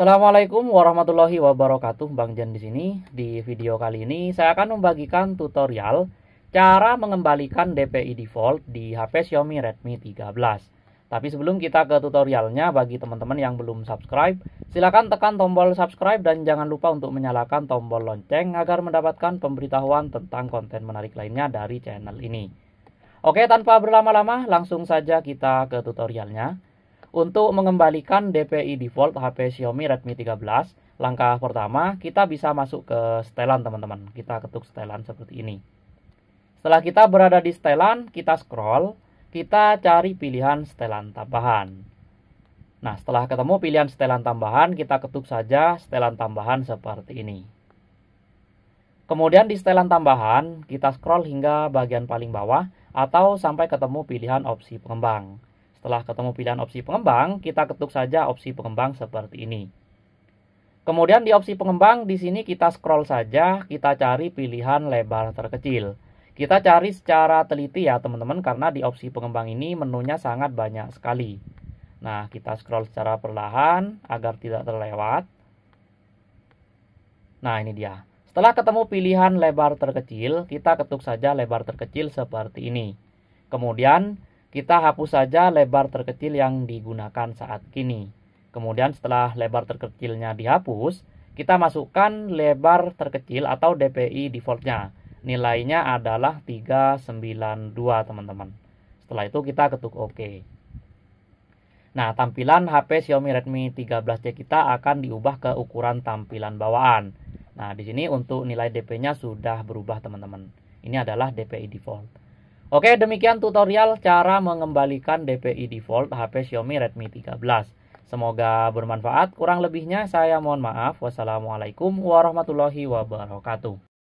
Assalamualaikum warahmatullahi wabarakatuh, Bang Jan di sini. Di video kali ini saya akan membagikan tutorial cara mengembalikan DPI default di HP Xiaomi Redmi 13. Tapi sebelum kita ke tutorialnya, bagi teman-teman yang belum subscribe, silakan tekan tombol subscribe dan jangan lupa untuk menyalakan tombol lonceng agar mendapatkan pemberitahuan tentang konten menarik lainnya dari channel ini. Oke, tanpa berlama-lama, langsung saja kita ke tutorialnya. Untuk mengembalikan DPI default HP Xiaomi Redmi 13, langkah pertama kita bisa masuk ke setelan teman-teman. Kita ketuk setelan seperti ini. Setelah kita berada di setelan, kita scroll, kita cari pilihan setelan tambahan. Nah, setelah ketemu pilihan setelan tambahan, kita ketuk saja setelan tambahan seperti ini. Kemudian di setelan tambahan, kita scroll hingga bagian paling bawah atau sampai ketemu pilihan opsi pengembang. Setelah ketemu pilihan opsi pengembang, kita ketuk saja opsi pengembang seperti ini. Kemudian di opsi pengembang di sini kita scroll saja, kita cari pilihan lebar terkecil. Kita cari secara teliti ya teman-teman karena di opsi pengembang ini menunya sangat banyak sekali. Nah, kita scroll secara perlahan agar tidak terlewat. Nah, ini dia. Setelah ketemu pilihan lebar terkecil, kita ketuk saja lebar terkecil seperti ini. Kemudian kita hapus saja lebar terkecil yang digunakan saat kini. Kemudian setelah lebar terkecilnya dihapus, kita masukkan lebar terkecil atau DPI defaultnya. Nilainya adalah 392 teman-teman. Setelah itu kita ketuk OK. Nah, tampilan HP Xiaomi Redmi 13C kita akan diubah ke ukuran tampilan bawaan. Nah, di sini untuk nilai DP-nya sudah berubah, teman-teman. Ini adalah DPI default. Oke, demikian tutorial cara mengembalikan DPI default HP Xiaomi Redmi 13. Semoga bermanfaat. Kurang lebihnya saya mohon maaf. Wassalamualaikum warahmatullahi wabarakatuh.